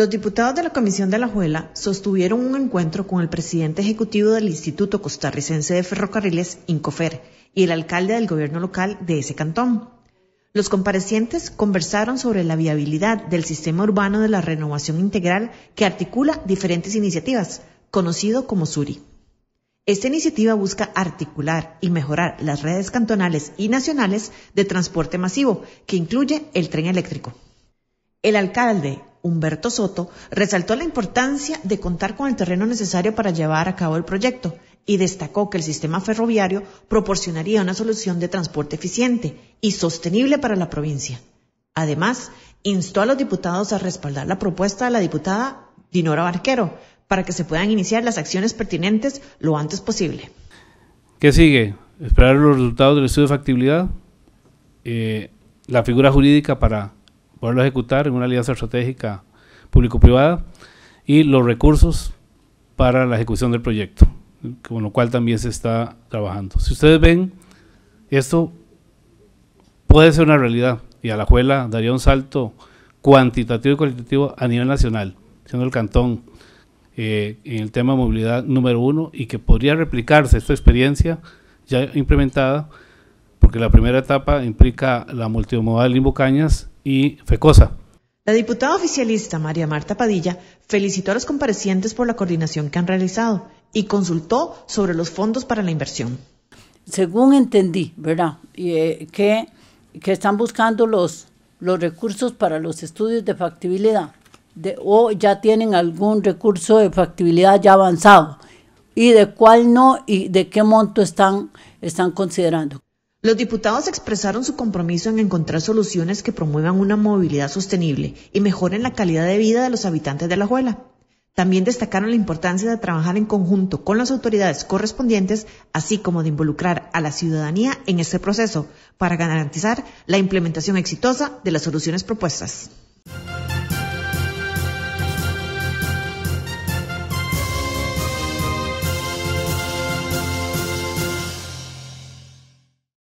Los diputados de la Comisión de la Juela sostuvieron un encuentro con el presidente ejecutivo del Instituto Costarricense de Ferrocarriles, INCOFER, y el alcalde del gobierno local de ese cantón. Los comparecientes conversaron sobre la viabilidad del sistema urbano de la renovación integral que articula diferentes iniciativas, conocido como SURI. Esta iniciativa busca articular y mejorar las redes cantonales y nacionales de transporte masivo, que incluye el tren eléctrico. El alcalde Humberto Soto, resaltó la importancia de contar con el terreno necesario para llevar a cabo el proyecto y destacó que el sistema ferroviario proporcionaría una solución de transporte eficiente y sostenible para la provincia. Además, instó a los diputados a respaldar la propuesta de la diputada Dinora Barquero para que se puedan iniciar las acciones pertinentes lo antes posible. ¿Qué sigue? Esperar los resultados del estudio de factibilidad, eh, la figura jurídica para poderlo ejecutar en una alianza estratégica público-privada y los recursos para la ejecución del proyecto, con lo cual también se está trabajando. Si ustedes ven, esto puede ser una realidad y a la juela daría un salto cuantitativo y cualitativo a nivel nacional, siendo el cantón eh, en el tema de movilidad número uno y que podría replicarse esta experiencia ya implementada porque la primera etapa implica la multimodal Limbo y Fecosa. La diputada oficialista María Marta Padilla felicitó a los comparecientes por la coordinación que han realizado y consultó sobre los fondos para la inversión. Según entendí, ¿verdad? Eh, que, están buscando los, recursos para los estudios de factibilidad o ya tienen algún recurso de factibilidad ya avanzado y de cuál no y de qué monto están considerando. Los diputados expresaron su compromiso en encontrar soluciones que promuevan una movilidad sostenible y mejoren la calidad de vida de los habitantes de la Juela. También destacaron la importancia de trabajar en conjunto con las autoridades correspondientes, así como de involucrar a la ciudadanía en este proceso para garantizar la implementación exitosa de las soluciones propuestas.